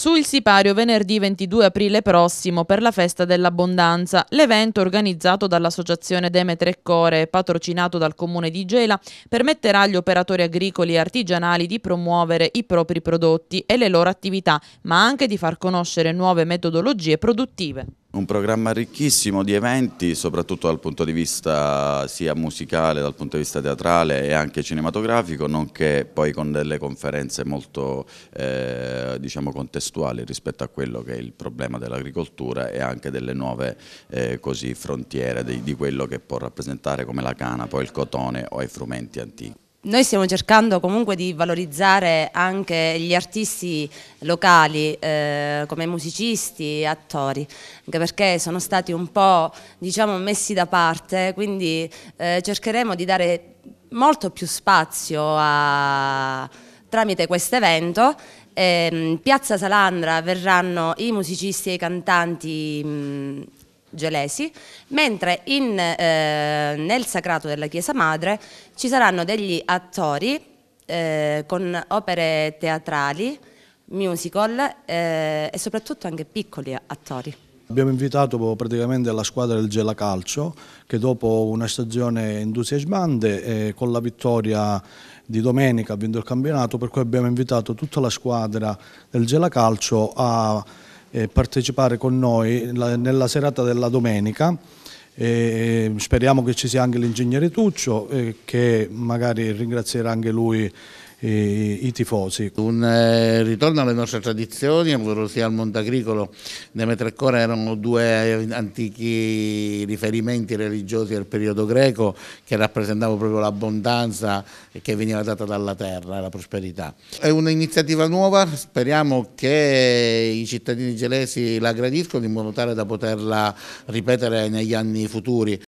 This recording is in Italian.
Sul sipario venerdì 22 aprile prossimo per la Festa dell'Abbondanza, l'evento organizzato dall'Associazione Demetre Core e patrocinato dal Comune di Gela permetterà agli operatori agricoli e artigianali di promuovere i propri prodotti e le loro attività, ma anche di far conoscere nuove metodologie produttive. Un programma ricchissimo di eventi, soprattutto dal punto di vista sia musicale, dal punto di vista teatrale e anche cinematografico, nonché poi con delle conferenze molto eh, diciamo contestuali rispetto a quello che è il problema dell'agricoltura e anche delle nuove eh, così, frontiere di, di quello che può rappresentare come la cana, poi il cotone o i frumenti antichi noi stiamo cercando comunque di valorizzare anche gli artisti locali eh, come musicisti e attori, anche perché sono stati un po' diciamo, messi da parte, quindi eh, cercheremo di dare molto più spazio a, tramite questo evento. Eh, Piazza Salandra verranno i musicisti e i cantanti mh, mm, gelesi, mentre in, eh, nel Sacrato della Chiesa Madre ci saranno degli attori eh, con opere teatrali, musical eh, e soprattutto anche piccoli attori. Abbiamo invitato praticamente la squadra del Gela Calcio che dopo una stagione entusiasmante eh, con la vittoria di domenica ha vinto il campionato per cui abbiamo invitato tutta la squadra del Gela Calcio a eh, partecipare con noi la, nella serata della domenica. Eh, speriamo che ci sia anche l'ingegnere Tuccio eh, che magari ringrazierà anche lui i, i tifosi. Un eh, ritorno alle nostre tradizioni, ovvero sia al agricolo, Montagricolo, Demetrecora erano due antichi riferimenti religiosi del periodo greco che rappresentavano proprio l'abbondanza che veniva data dalla terra la prosperità. È un'iniziativa nuova, speriamo che i cittadini gelesi la gradiscono in modo tale da poterla ripetere negli anni futuri.